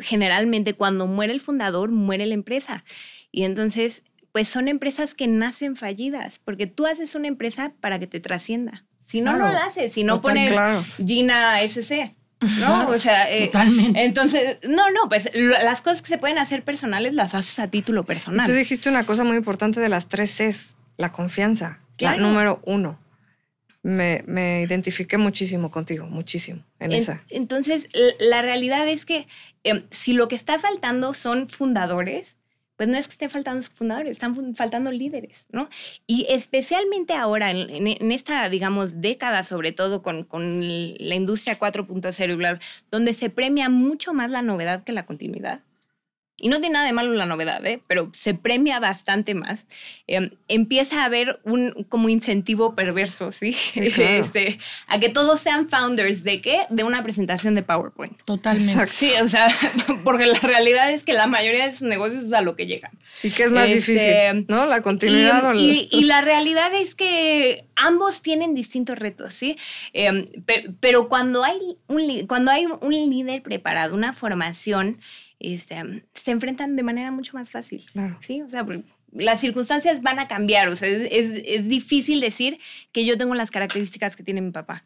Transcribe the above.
generalmente cuando muere el fundador, muere la empresa. Y entonces, pues son empresas que nacen fallidas, porque tú haces una empresa para que te trascienda. Si no, lo no la haces, si no, pones Gina SC. ¿no? o sea, eh, totalmente. Entonces, no, no, pues las cosas que se pueden hacer personales las haces a título personal. Tú dijiste una cosa muy importante de las tres Cs, la confianza, claro. la número uno. Me, me, identifiqué muchísimo contigo, muchísimo en esa. Entonces, la realidad es que Em, si lo que está faltando son fundadores, pues no es que estén faltando fundadores, están faltando líderes, ¿no? Y especialmente ahora, en, esta, digamos, década, sobre todo con, la industria 4.0 donde se premia mucho más la novedad que la continuidad, y no tiene nada de malo la novedad, ¿eh? pero se premia bastante más, eh, empieza a haber un como incentivo perverso, ¿sí? este, a que todos sean founders de qué? De una presentación de PowerPoint. Totalmente. Sí, o sea, porque la realidad es que la mayoría de sus negocios es a lo que llegan. ¿Y qué es más este, difícil? ¿No? La continuidad y, o la... Y, la realidad es que ambos tienen distintos retos, ¿sí? Eh, pero, pero, cuando, hay un, cuando hay un líder preparado, una formación, este, se enfrentan de manera mucho más fácil. Sí, o sea, las circunstancias van a cambiar. O sea, es, difícil decir que yo tengo las características que tiene mi papá.